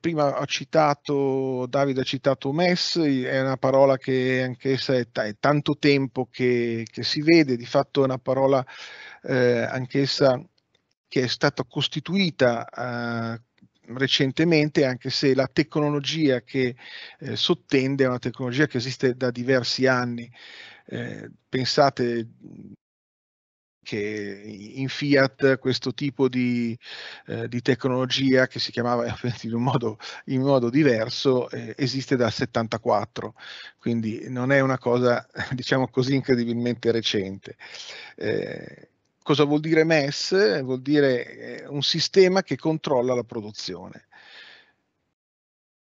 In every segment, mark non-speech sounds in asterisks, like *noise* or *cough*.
prima ho citato, Davide ha citato MES, è una parola che anch'essa è, t- è tanto tempo che, che, si vede, di fatto è una parola eh, anch'essa che è stata costituita eh, recentemente, anche se la tecnologia che eh, sottende è una tecnologia che esiste da diversi anni. Eh, pensate che in Fiat questo tipo di, eh, di tecnologia che si chiamava *laughs* in un modo, in modo diverso eh, esiste dal 74, quindi non è una cosa *laughs* diciamo così incredibilmente recente. Eh, cosa vuol dire MES? Vuol dire eh, un sistema che controlla la produzione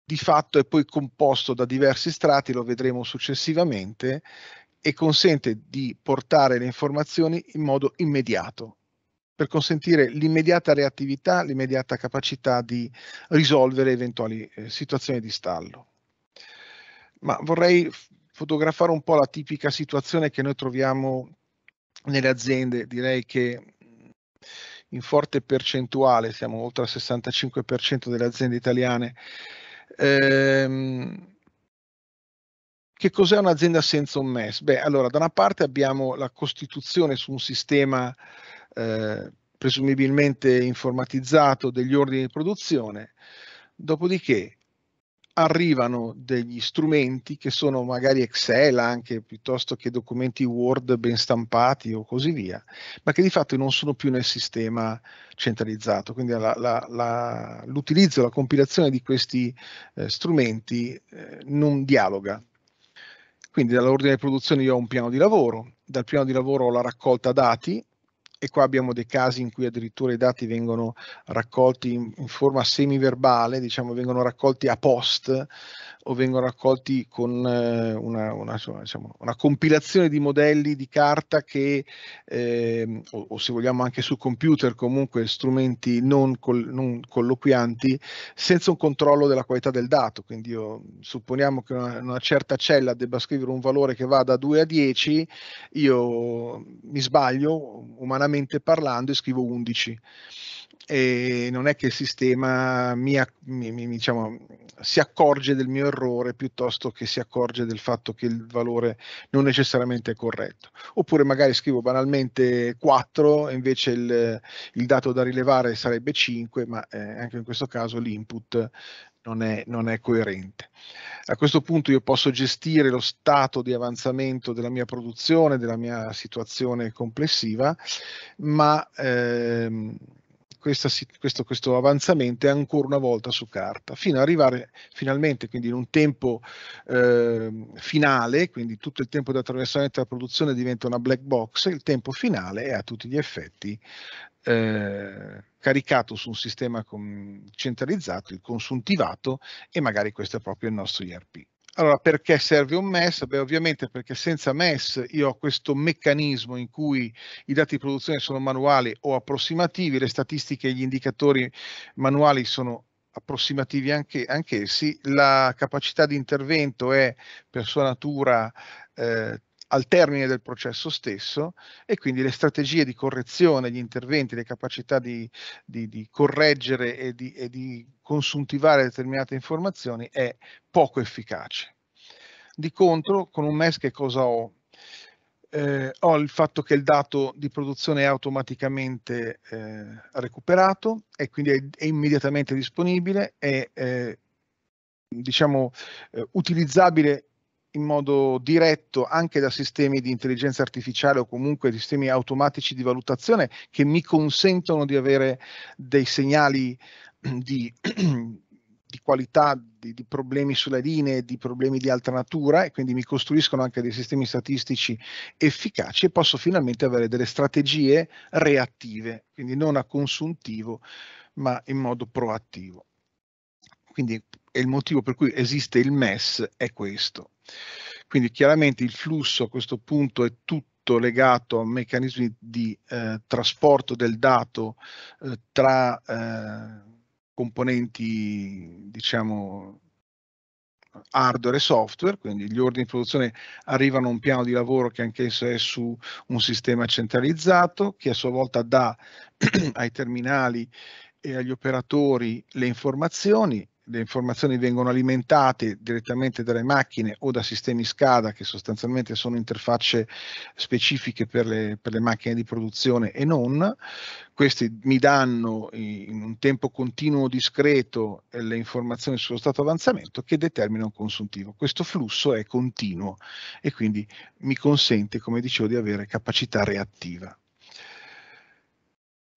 di fatto è poi composto da diversi strati, lo vedremo successivamente, e consente di portare le informazioni in modo immediato per consentire l'immediata reattività, l'immediata capacità di risolvere eventuali eh, situazioni di stallo. Ma vorrei fotografare un po' la tipica situazione che noi troviamo nelle aziende, direi che mm, in forte percentuale, siamo oltre al 65% delle aziende italiane, ehm, che cos'è un'azienda senza un MES? Beh, allora, da una parte abbiamo la costituzione su un sistema eh, presumibilmente informatizzato degli ordini di produzione, dopodiché arrivano degli strumenti che sono magari Excel anche piuttosto che documenti Word ben stampati o così via, ma che di fatto non sono più nel sistema centralizzato. Quindi l'utilizzo, la, la, la, la compilazione di questi eh, strumenti eh, non dialoga quindi dall'ordine di produzione io ho un piano di lavoro, dal piano di lavoro ho la raccolta dati e qua abbiamo dei casi in cui addirittura i dati vengono raccolti in, in forma semiverbale, diciamo vengono raccolti a post, o vengono raccolti con eh, una, una, diciamo, una, compilazione di modelli di carta che, eh, o, o, se vogliamo anche su computer comunque strumenti non, col, non, colloquianti, senza un controllo della qualità del dato. Quindi io, supponiamo che una, una certa cella debba scrivere un valore che va da 2 a 10, io mi sbaglio umanamente parlando e scrivo 11 e non è che il sistema mia, mi, mi, diciamo, si accorge del mio errore piuttosto che si accorge del fatto che il valore non necessariamente è corretto. Oppure magari scrivo banalmente 4 e invece il, il dato da rilevare sarebbe 5, ma eh, anche in questo caso l'input non è, non è, coerente. A questo punto io posso gestire lo stato di avanzamento della mia produzione, della mia situazione complessiva, ma... Ehm, questa, questo, questo, avanzamento è ancora una volta su carta, fino ad arrivare finalmente quindi in un tempo eh, finale, quindi tutto il tempo di attraversamento della produzione diventa una black box, il tempo finale è a tutti gli effetti eh, caricato su un sistema centralizzato, il consuntivato e magari questo è proprio il nostro IRP. Allora, perché serve un MES? Beh, ovviamente perché senza MES io ho questo meccanismo in cui i dati di produzione sono manuali o approssimativi, le statistiche e gli indicatori manuali sono approssimativi anche, anch'essi, la capacità di intervento è per sua natura eh, al termine del processo stesso e quindi le strategie di correzione, gli interventi, le capacità di, di, di correggere e di, e di consuntivare determinate informazioni è poco efficace. Di contro, con un MES che cosa ho? Eh, ho il fatto che il dato di produzione è automaticamente eh, recuperato e quindi è, è immediatamente disponibile, è eh, diciamo, eh, utilizzabile in modo diretto anche da sistemi di intelligenza artificiale o comunque sistemi automatici di valutazione che mi consentono di avere dei segnali *clears throat* di, *clears throat* di qualità, di, di, problemi sulle linee, di problemi di altra natura e quindi mi costruiscono anche dei sistemi statistici efficaci e posso finalmente avere delle strategie reattive, quindi non a consuntivo ma in modo proattivo. Quindi il motivo per cui esiste il MES è questo. Quindi chiaramente il flusso a questo punto è tutto legato a meccanismi di eh, trasporto del dato eh, tra eh, componenti, diciamo, hardware e software, quindi gli ordini di produzione arrivano a un piano di lavoro che anch'esso è su un sistema centralizzato, che a sua volta dà *clears throat* ai terminali e agli operatori le informazioni le informazioni vengono alimentate direttamente dalle macchine o da sistemi SCADA che sostanzialmente sono interfacce specifiche per le, per le macchine di produzione e non. Questi mi danno eh, in un tempo continuo discreto le informazioni sullo stato avanzamento che determinano un consuntivo. Questo flusso è continuo e quindi mi consente, come dicevo, di avere capacità reattiva.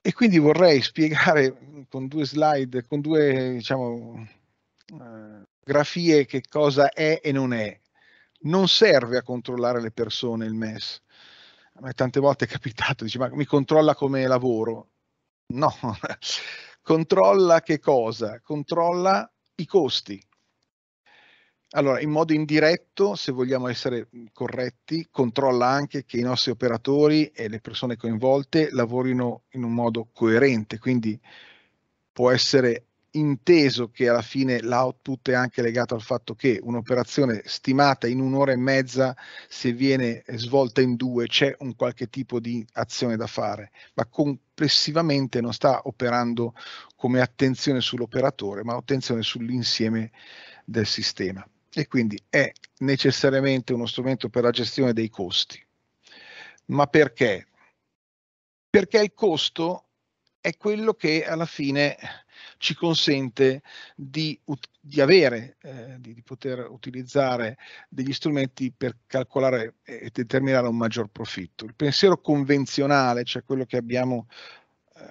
E quindi vorrei spiegare mm, con due slide, con due diciamo, eh, grafie che cosa è e non è. Non serve a controllare le persone il MES. A me tante volte è capitato, dice ma mi controlla come lavoro. No, *laughs* controlla che cosa? Controlla i costi. Allora, in modo indiretto, se vogliamo essere corretti, controlla anche che i nostri operatori e le persone coinvolte lavorino in un modo coerente, quindi può essere inteso che alla fine l'output è anche legato al fatto che un'operazione stimata in un'ora e mezza, se viene svolta in due, c'è un qualche tipo di azione da fare, ma complessivamente non sta operando come attenzione sull'operatore, ma attenzione sull'insieme del sistema e quindi è necessariamente uno strumento per la gestione dei costi. Ma perché? Perché il costo è quello che alla fine ci consente di, di avere, eh, di, di, poter utilizzare degli strumenti per calcolare e determinare un maggior profitto. Il pensiero convenzionale, cioè quello che abbiamo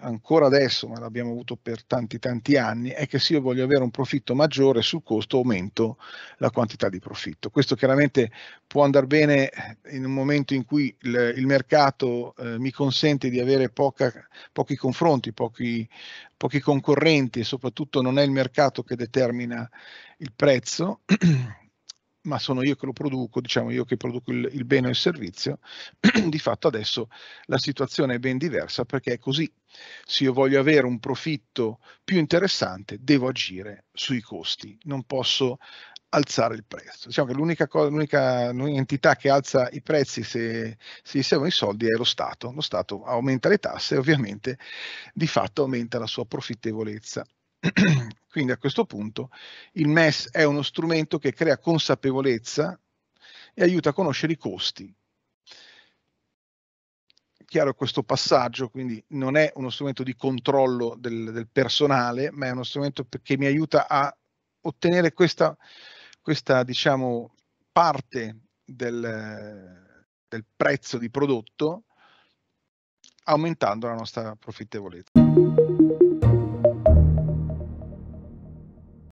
ancora adesso, ma l'abbiamo avuto per tanti tanti anni, è che se io voglio avere un profitto maggiore sul costo aumento la quantità di profitto. Questo chiaramente può andare bene in un momento in cui il, il mercato eh, mi consente di avere poca, pochi confronti, pochi, pochi concorrenti e soprattutto non è il mercato che determina il prezzo *clears throat* ma sono io che lo produco, diciamo io che produco il, il bene o il servizio, *clears throat* di fatto adesso la situazione è ben diversa perché è così. Se io voglio avere un profitto più interessante, devo agire sui costi, non posso alzare il prezzo. Diciamo che l'unica, cosa, l'unica entità che alza i prezzi se si servono i soldi è lo Stato. Lo Stato aumenta le tasse e ovviamente di fatto aumenta la sua profittevolezza. *clears throat* Quindi a questo punto il MES è uno strumento che crea consapevolezza e aiuta a conoscere i costi. Chiaro questo passaggio, quindi non è uno strumento di controllo del, del personale, ma è uno strumento che mi aiuta a ottenere questa, questa diciamo, parte del, del prezzo di prodotto aumentando la nostra profittevolezza.